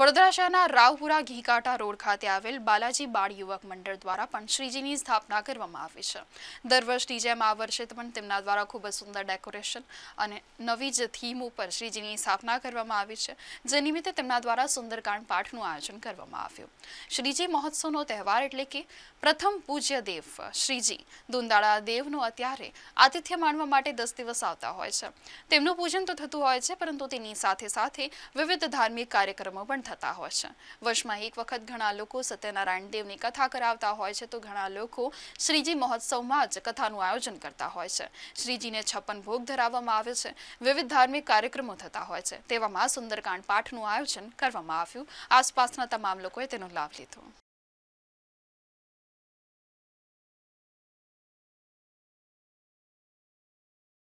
વડોદરા શહેરના રાવપુરા ઘીકાંટા રોડ ખાતે આવેલ બાલાજી બાળ યુવક મંડળ દ્વારા પણ શ્રીજીની સ્થાપના કરવામાં આવી છે દર વર્ષની જેમ આ વર્ષે પણ તેમના દ્વારા ખૂબ જ સુંદર ડેકોરેશન અને નવી જ થીમ ઉપર શ્રીજીની સ્થાપના કરવામાં આવી છે જે નિમિત્તે તેમના દ્વારા સુંદરકાંડ પાઠનું આયોજન કરવામાં આવ્યું શ્રીજી મહોત્સવનો તહેવાર એટલે કે પ્રથમ પૂજ્ય દેવ શ્રીજી દુંદાળા દેવનું અત્યારે આતિથ્ય માણવા માટે દસ દિવસ આવતા હોય છે તેમનું પૂજન તો થતું હોય છે પરંતુ તેની સાથે સાથે વિવિધ ધાર્મિક કાર્યક્રમો પણ થતા હોય છે વર્ષમાં એક વખત ઘણા લોકો સત્યનારાયણ દેવની કથા કરાવતા હોય છે તો ઘણા લોકો શ્રીજી મહોત્સવમાં જ કથાનું આયોજન કરતા હોય છે શ્રીજીને છપ્પન ભોગ ધરાવવામાં આવે છે વિવિધ ધાર્મિક કાર્યક્રમો થતા હોય છે તેવામાં સુંદરકાંડ પાઠનું આયોજન કરવામાં આવ્યું આસપાસના તમામ લોકોએ તેનો લાભ લીધો